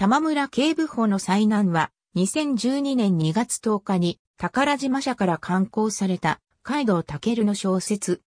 玉村警部補の災難は、2012年2月10日に、宝島社から刊行された、海道尊の小説。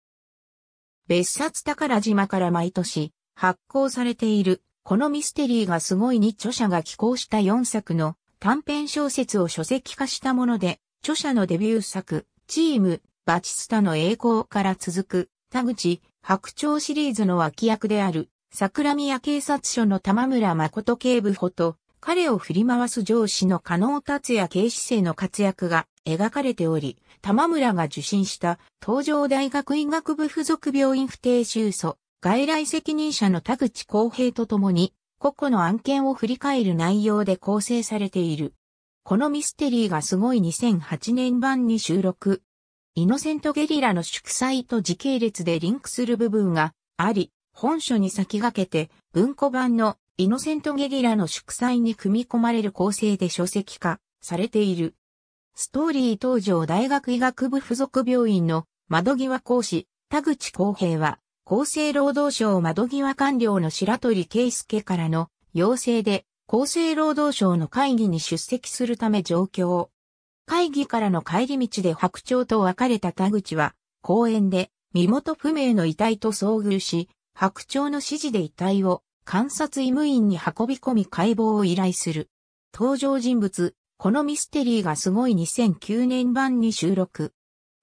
別冊宝島から毎年、発行されている、このミステリーがすごいに著者が寄稿した4作の短編小説を書籍化したもので、著者のデビュー作、チーム、バチスタの栄光から続く、田口、白鳥シリーズの脇役である、桜宮警察署の玉村誠警部補と、彼を振り回す上司の加納達也警視正の活躍が描かれており、玉村が受診した東京大学医学部附属病院不定収訴、外来責任者の田口公平と共に、個々の案件を振り返る内容で構成されている。このミステリーがすごい2008年版に収録。イノセントゲリラの祝祭と時系列でリンクする部分があり、本書に先駆けて文庫版のイノセントゲリラの祝祭に組み込まれる構成で書籍化されている。ストーリー登場大学医学部附属病院の窓際講師、田口公平は、厚生労働省窓際官僚の白鳥圭介からの要請で、厚生労働省の会議に出席するため上京。会議からの帰り道で白鳥と別れた田口は、公園で身元不明の遺体と遭遇し、白鳥の指示で遺体を観察医務院に運び込み解剖を依頼する。登場人物、このミステリーがすごい2009年版に収録。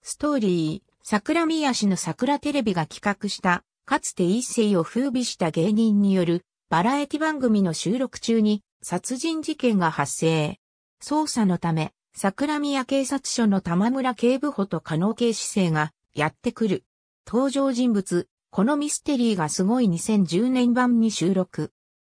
ストーリー、桜宮市の桜テレビが企画した、かつて一世を風靡した芸人によるバラエティ番組の収録中に殺人事件が発生。捜査のため、桜宮警察署の玉村警部補と加納警視正がやってくる。登場人物、このミステリーがすごい2010年版に収録。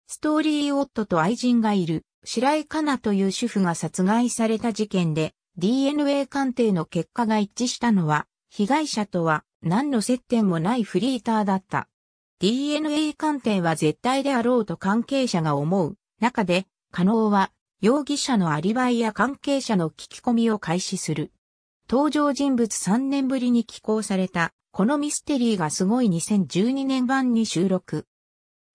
ストーリー夫と愛人がいる白井かなという主婦が殺害された事件で DNA 鑑定の結果が一致したのは被害者とは何の接点もないフリーターだった。DNA 鑑定は絶対であろうと関係者が思う中で、可能は容疑者のアリバイや関係者の聞き込みを開始する。登場人物3年ぶりに寄稿されたこのミステリーがすごい2012年版に収録。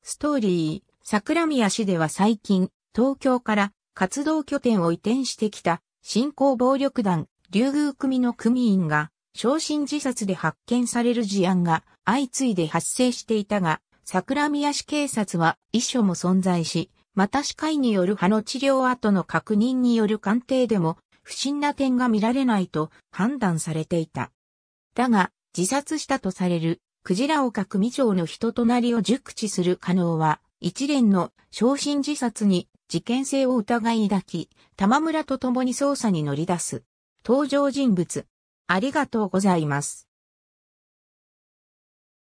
ストーリー、桜宮市では最近、東京から活動拠点を移転してきた、新興暴力団、竜宮組の組員が、昇進自殺で発見される事案が相次いで発生していたが、桜宮市警察は遺書も存在し、また視界による歯の治療後の確認による鑑定でも不審な点が見られないと判断されていた。だが、自殺したとされる、クジラ岡組長の人となりを熟知する可能は、一連の昇進自殺に事件性を疑い抱き、玉村と共に捜査に乗り出す。登場人物。ありがとうございます。